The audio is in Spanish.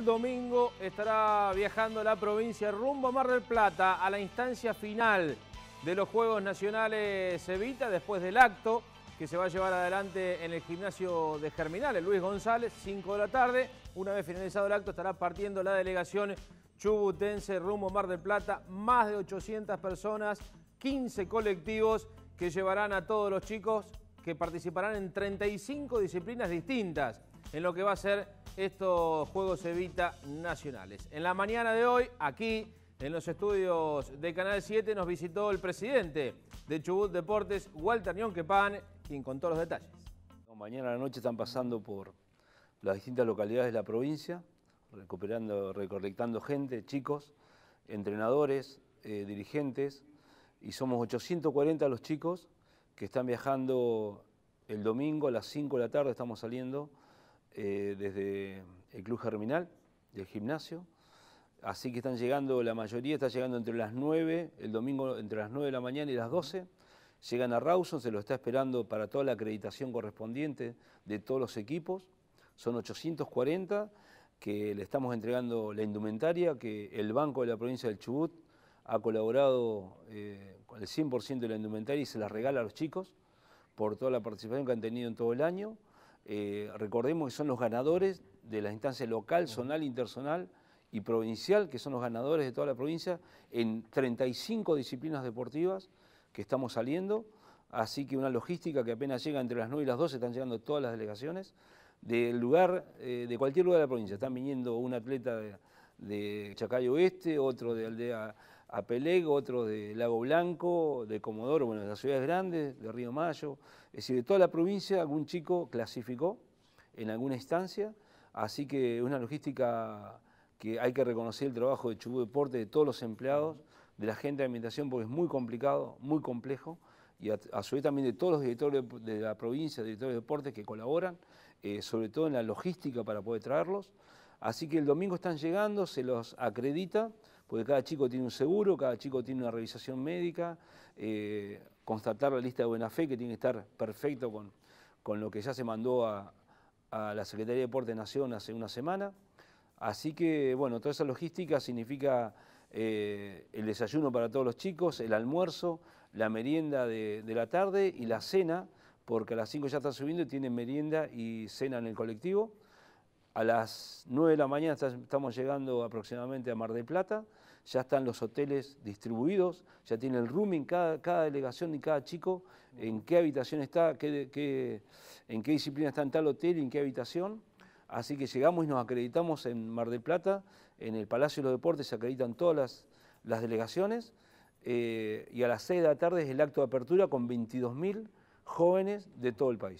el domingo estará viajando la provincia rumbo a Mar del Plata a la instancia final de los Juegos Nacionales Evita después del acto que se va a llevar adelante en el gimnasio de Germinales, Luis González, 5 de la tarde. Una vez finalizado el acto estará partiendo la delegación chubutense rumbo a Mar del Plata, más de 800 personas, 15 colectivos que llevarán a todos los chicos que participarán en 35 disciplinas distintas en lo que va a ser estos Juegos Evita Nacionales. En la mañana de hoy, aquí en los estudios de Canal 7, nos visitó el presidente de Chubut Deportes, Walter Pan, quien contó los detalles. Mañana a la noche están pasando por las distintas localidades de la provincia, recuperando, recolectando gente, chicos, entrenadores, eh, dirigentes, y somos 840 los chicos que están viajando el domingo a las 5 de la tarde, estamos saliendo eh, desde el Club Germinal, del gimnasio. Así que están llegando, la mayoría está llegando entre las 9, el domingo entre las 9 de la mañana y las 12. Llegan a Rawson, se lo está esperando para toda la acreditación correspondiente de todos los equipos. Son 840 que le estamos entregando la indumentaria, que el Banco de la Provincia del Chubut ha colaborado eh, con el 100% de la indumentaria y se la regala a los chicos por toda la participación que han tenido en todo el año. Eh, recordemos que son los ganadores de la instancia local, zonal, interzonal y provincial, que son los ganadores de toda la provincia, en 35 disciplinas deportivas que estamos saliendo, así que una logística que apenas llega entre las 9 y las 12, están llegando todas las delegaciones, del lugar, eh, de cualquier lugar de la provincia, están viniendo un atleta de, de Chacayo Oeste, otro de Aldea a Peleg, otros de Lago Blanco, de Comodoro, bueno, de las ciudades grandes, de Río Mayo, es decir, de toda la provincia algún chico clasificó en alguna instancia, así que una logística que hay que reconocer el trabajo de Chubú Deporte, de todos los empleados, de la gente de alimentación, porque es muy complicado, muy complejo, y a, su vez también de todos los directores de, la provincia, directores de deportes que colaboran, eh, sobre todo en la logística para poder traerlos. Así que el domingo están llegando, se los acredita, porque cada chico tiene un seguro, cada chico tiene una revisación médica, eh, constatar la lista de buena fe que tiene que estar perfecto con, lo que ya se mandó a, la Secretaría de Deportes Nación hace una semana. Así que, bueno, toda esa logística significa eh, el desayuno para todos los chicos, el almuerzo, la merienda de, la tarde y la cena, porque a las 5 ya están subiendo y tienen merienda y cena en el colectivo. A las 9 de la mañana estamos llegando aproximadamente a Mar del Plata, ya están los hoteles distribuidos, ya tiene el rooming cada, delegación y cada chico, en qué habitación está, en qué disciplina está en tal hotel y en qué habitación. Así que llegamos y nos acreditamos en Mar del Plata, en el Palacio de los Deportes se acreditan todas las, delegaciones eh, y a las 6 de la tarde es el acto de apertura con 22.000 jóvenes de todo el país.